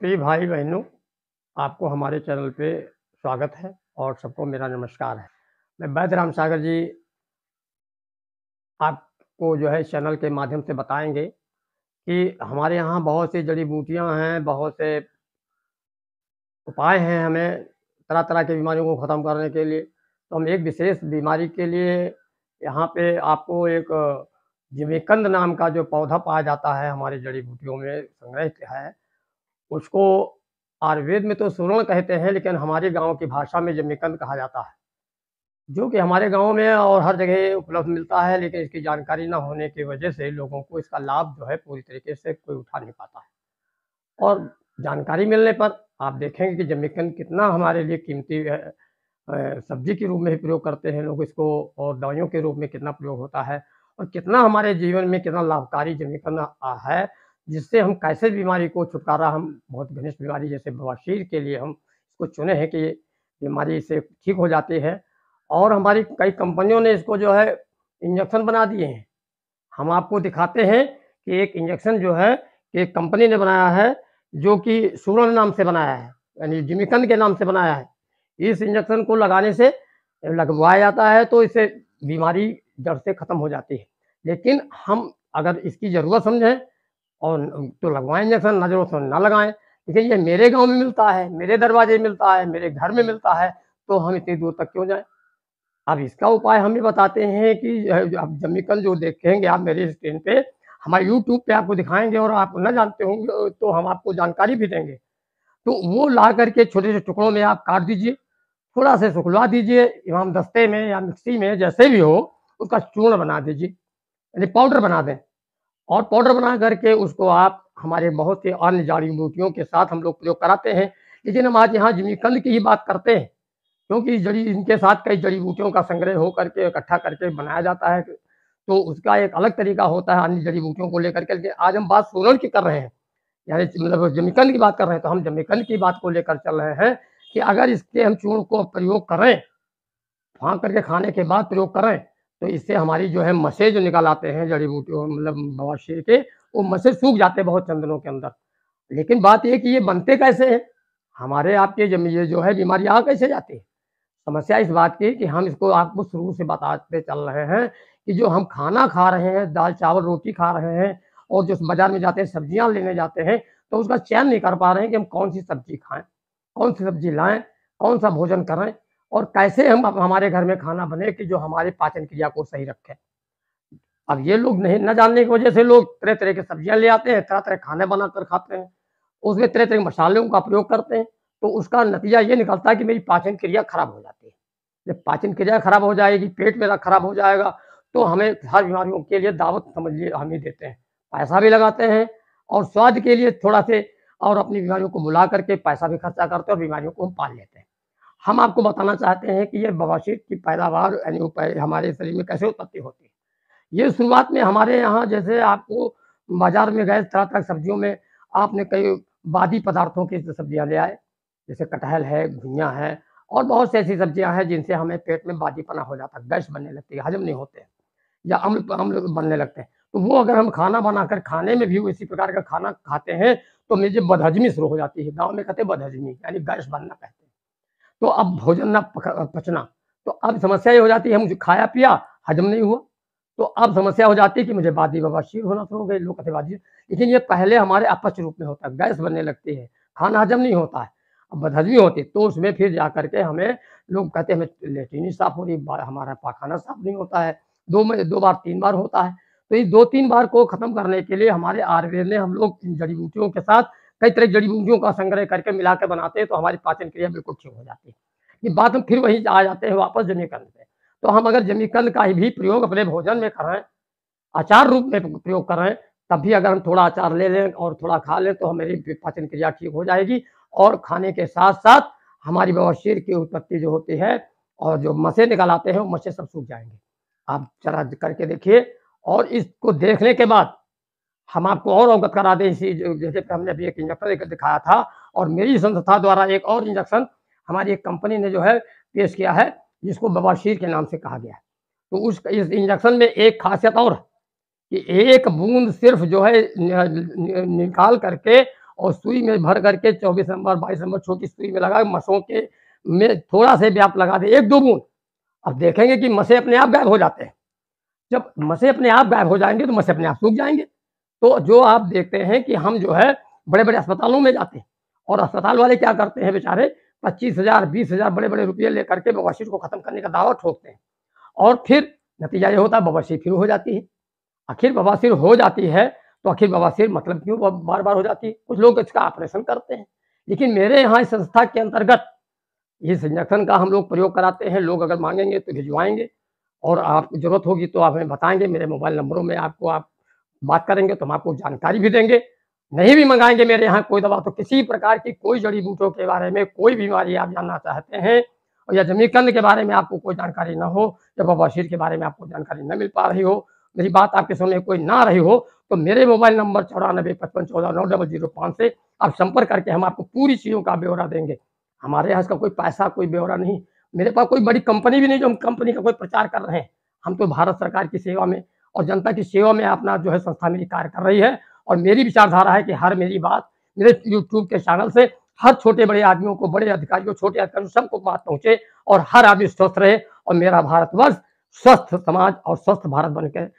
प्रिय भाई बहनों आपको हमारे चैनल पे स्वागत है और सबको मेरा नमस्कार है मैं वैद्य राम सागर जी आपको जो है चैनल के माध्यम से बताएंगे कि हमारे यहाँ बहुत सी जड़ी बूटियाँ हैं बहुत से उपाय हैं हमें तरह तरह की बीमारियों को ख़त्म करने के लिए तो हम एक विशेष बीमारी के लिए यहाँ पे आपको एक जिमेकंद नाम का जो पौधा पाया जाता है हमारी जड़ी बूटियों में संग्रहित है उसको आयुर्वेद में तो सुवर्ण कहते हैं लेकिन हमारे गांव की भाषा में जमीकंद कहा जाता है जो कि हमारे गांव में और हर जगह उपलब्ध मिलता है लेकिन इसकी जानकारी ना होने की वजह से लोगों को इसका लाभ जो है पूरी तरीके से कोई उठा नहीं पाता है और जानकारी मिलने पर आप देखेंगे कि जमीकंद कितना हमारे लिए कीमती सब्जी के रूप में प्रयोग करते हैं लोग इसको और दवाइयों के रूप में कितना प्रयोग होता है और कितना हमारे जीवन में कितना लाभकारी जमीकंद है जिससे हम कैसे बीमारी को छुटकारा हम बहुत घनिष्ठ बीमारी जैसे बवासीर के लिए हम इसको चुने हैं कि बीमारी इसे ठीक हो जाती है और हमारी कई कंपनियों ने इसको जो है इंजेक्शन बना दिए हैं हम आपको दिखाते हैं कि एक इंजेक्शन जो है कि एक कंपनी ने बनाया है जो कि सूरन नाम से बनाया है यानी जिमिकन के नाम से बनाया है इस इंजेक्शन को लगाने से लगवाया जाता है तो इसे बीमारी जड़ से ख़त्म हो जाती है लेकिन हम अगर इसकी ज़रूरत समझें और तो लगवाएं जैसा नजरों से न लगाएं लेकिन ये मेरे गांव में मिलता है मेरे दरवाजे में मिलता है मेरे घर में मिलता है तो हम इतनी दूर तक क्यों जाएं अब इसका उपाय हम भी बताते हैं कि आप जमीकल जो देखेंगे आप मेरे स्क्रीन पे हमारे यूट्यूब पे आपको दिखाएंगे और आप न जानते होंगे तो हम आपको जानकारी भी देंगे तो वो ला करके छोटे छोटे टुकड़ों में आप काट दीजिए थोड़ा सा सुखला दीजिए इमाम दस्ते में या मिक्सी में जैसे भी हो उसका चूर्ण बना दीजिए यानी पाउडर बना दें और पाउडर बना करके उसको आप हमारे बहुत से अन्य जड़ी बूटियों के साथ हम लोग प्रयोग कराते हैं लेकिन हम आज यहाँ जिमीकंद की ही बात करते हैं क्योंकि जड़ी इनके साथ कई जड़ी बूटियों का संग्रह हो करके इकट्ठा करके बनाया जाता है तो उसका एक अलग तरीका होता है अन्य जड़ी बूटियों को लेकर के लेकिन आज हम बात सोलन की कर रहे हैं यानी मतलब जमीकंद की बात कर रहे हैं तो हम जमीकंद की बात को लेकर चल रहे हैं कि अगर इसके हम चूर्ण को प्रयोग करें फाँक करके खाने के बाद प्रयोग करें तो इससे हमारी जो है मसे जो निकाल आते हैं जड़ी बूटी मतलब बवाशीर के वो मसे सूख जाते हैं बहुत चंदनों के अंदर लेकिन बात ये कि ये बनते कैसे हैं हमारे आपके ये जो है बीमारी आ कैसे जाती है समस्या इस बात की कि हम इसको आपको शुरू से बताते चल रहे हैं कि जो हम खाना खा रहे हैं दाल चावल रोटी खा रहे हैं और जो बाजार में जाते हैं सब्जियां लेने जाते हैं तो उसका चयन नहीं कर पा रहे हैं कि हम कौन सी सब्जी खाएं कौन सी सब्जी लाएं कौन सा भोजन करें और कैसे हम हमारे घर में खाना बने कि जो हमारे पाचन क्रिया को सही रखे अब ये लोग नहीं न जानने की वजह से लोग तरह तरह की सब्जियां ले आते हैं तरह तरह खाने बनाकर खाते हैं उसमें तरह तरह के मसालों का प्रयोग करते हैं तो उसका नतीजा ये निकलता है कि मेरी पाचन क्रिया खराब हो जाती है जब पाचन क्रिया खराब हो जाएगी पेट मेरा खराब हो जाएगा तो हमें हर बीमारियों के लिए दावत समझिए हम ही देते हैं पैसा भी लगाते हैं और स्वाद के लिए थोड़ा से और अपनी बीमारियों को बुला करके पैसा भी खर्चा करते हैं और बीमारियों को हम पाल लेते हैं हम आपको बताना चाहते हैं कि ये बवासीर की पैदावार यानी हमारे शरीर में कैसे उत्पत्ति होती है ये शुरुआत में हमारे यहाँ जैसे आपको बाजार में गए तरह तरह सब्जियों में आपने कई बादी पदार्थों की सब्जियाँ ले आए जैसे कटहल है घुइयाँ है और बहुत सी ऐसी सब्जियाँ हैं जिनसे हमें पेट में बादीपना हो जाता है गैस बनने लगती है हजम नहीं होते या अम्ल अम्ल बनने लगते हैं तो वो अगर हम खाना बनाकर खाने में भी इसी प्रकार का खाना खाते हैं तो मुझे बदहजमी शुरू हो जाती है गाँव में कहते बदहजमी यानी गैस बनना कहते हैं तो अब भोजन ना पचना तो अब समस्या ये हो जाती है मुझे खाया पिया हजम नहीं हुआ तो अब समस्या हो जाती है कि मुझे बाबा शीर होना शुरू हो गए लोग कथेबाजी लेकिन ये पहले हमारे अपच रूप में होता है गैस बनने लगती है खाना हजम नहीं होता है अब बदहजमी होती है तो उसमें फिर जा करके हमें लोग कहते हैं हमें लेटरिन साफ हो रही हमारा पाखाना साफ नहीं होता है दो में दो बार तीन बार होता है तो इस दो तीन बार को ख़त्म करने के लिए हमारे आयुर्वेद ने हम लोग जड़ी बूटियों के साथ कई तरह जड़ी बूटियों का संग्रह करके मिलाकर बनाते हैं तो हमारी पाचन क्रिया बिल्कुल ठीक हो जाती है ये बात हम फिर वहीं आ जाते हैं वापस जमीकंद पे तो हम अगर जमीकंद का भी प्रयोग अपने भोजन में करें आचार रूप में प्रयोग करें तब भी अगर हम थोड़ा आचार ले लें और थोड़ा खा लें तो हमारी पाचन क्रिया ठीक हो जाएगी और खाने के साथ साथ हमारी बवासीर की उत्पत्ति जो होती है और जो मसे निकल आते हैं वो मसे सब सूख जाएंगे आप जरा करके देखिए और इसको देखने के बाद हम आपको और अवगत करा दें इसी जैसे हमने अभी एक इंजेक्शन एक दिखाया था और मेरी संस्था द्वारा एक और इंजेक्शन हमारी एक कंपनी ने जो है पेश किया है जिसको बबाशीर के नाम से कहा गया है तो उस इस इंजेक्शन में एक खासियत और कि एक बूंद सिर्फ जो है निकाल करके और सुई में भर करके चौबीस नंबर बाईस नंबर छोटी सुई में लगा मसों के में थोड़ा से भी आप लगा दें एक दो बूंद अब देखेंगे कि मसे अपने आप गायब हो जाते हैं जब मसे अपने आप गायब हो जाएंगे तो मसे अपने आप सूख जाएंगे तो जो आप देखते हैं कि हम जो है बड़े बड़े अस्पतालों में जाते हैं और अस्पताल वाले क्या करते हैं बेचारे पच्चीस हजार बीस हजार बड़े बड़े रुपये लेकर के बवासीर को ख़त्म करने का दावा ठोकते हैं और फिर नतीजा ये होता है बवासीर फिर हो जाती है आखिर बवासीर हो जाती है तो आखिर बवासीर मतलब क्यों बार बार हो जाती है कुछ लोग इसका ऑपरेशन करते हैं लेकिन मेरे यहाँ इस संस्था के अंतर्गत इस इंजेक्शन का हम लोग प्रयोग कराते हैं लोग अगर मांगेंगे तो भिजवाएंगे और आपको ज़रूरत होगी तो आप हमें बताएंगे मेरे मोबाइल नंबरों में आपको आप बात करेंगे तो हम आपको जानकारी भी देंगे नहीं भी मंगाएंगे मेरे यहाँ कोई दवा तो किसी प्रकार की कोई जड़ी बूटों के बारे में कोई बीमारी आप जानना चाहते हैं और या जमीकंद के बारे में आपको कोई जानकारी ना हो या बबाशीर के बारे में आपको जानकारी न मिल पा रही हो मेरी बात आपके सुनने कोई ना रही हो तो मेरे मोबाइल नंबर चौरानबे पचपन चौदह नौ डबल जीरो पाँच से आप संपर्क करके हम आपको पूरी चीज़ों का ब्यौरा देंगे हमारे यहाँ इसका कोई पैसा कोई ब्यौरा नहीं मेरे पास कोई बड़ी कंपनी भी नहीं जो हम कंपनी का कोई प्रचार कर रहे हैं हम तो भारत सरकार की सेवा में और जनता की सेवा में अपना जो है संस्था मेरी कार्य कर रही है और मेरी विचारधारा है कि हर मेरी बात मेरे यूट्यूब के चैनल से हर छोटे बड़े आदमियों को बड़े अधिकारियों छोटे अधिकारियों सबको बात पहुंचे और हर आदमी स्वस्थ रहे और मेरा भारतवर्ष स्वस्थ समाज और स्वस्थ भारत बन के